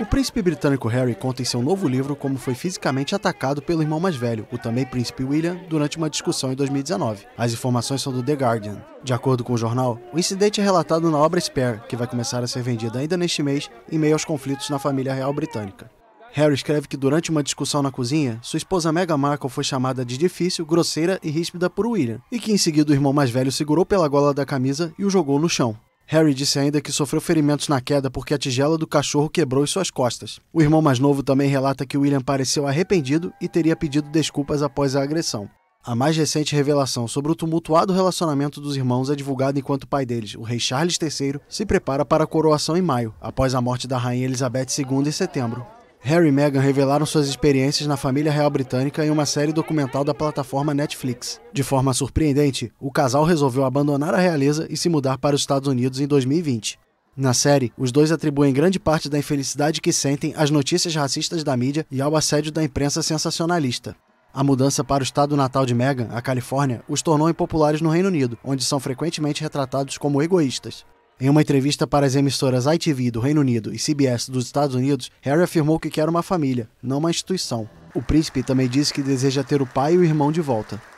O príncipe britânico Harry conta em seu novo livro como foi fisicamente atacado pelo irmão mais velho, o também príncipe William, durante uma discussão em 2019. As informações são do The Guardian. De acordo com o jornal, o incidente é relatado na obra Spare, que vai começar a ser vendida ainda neste mês, em meio aos conflitos na família real britânica. Harry escreve que durante uma discussão na cozinha, sua esposa Meghan Markle foi chamada de difícil, grosseira e ríspida por William, e que em seguida o irmão mais velho segurou pela gola da camisa e o jogou no chão. Harry disse ainda que sofreu ferimentos na queda porque a tigela do cachorro quebrou em suas costas. O irmão mais novo também relata que William pareceu arrependido e teria pedido desculpas após a agressão. A mais recente revelação sobre o tumultuado relacionamento dos irmãos é divulgada enquanto o pai deles, o rei Charles III, se prepara para a coroação em maio, após a morte da rainha Elizabeth II em setembro. Harry e Meghan revelaram suas experiências na família real britânica em uma série documental da plataforma Netflix. De forma surpreendente, o casal resolveu abandonar a realeza e se mudar para os Estados Unidos em 2020. Na série, os dois atribuem grande parte da infelicidade que sentem às notícias racistas da mídia e ao assédio da imprensa sensacionalista. A mudança para o estado natal de Meghan, a Califórnia, os tornou impopulares no Reino Unido, onde são frequentemente retratados como egoístas. Em uma entrevista para as emissoras ITV do Reino Unido e CBS dos Estados Unidos, Harry afirmou que quer uma família, não uma instituição. O príncipe também disse que deseja ter o pai e o irmão de volta.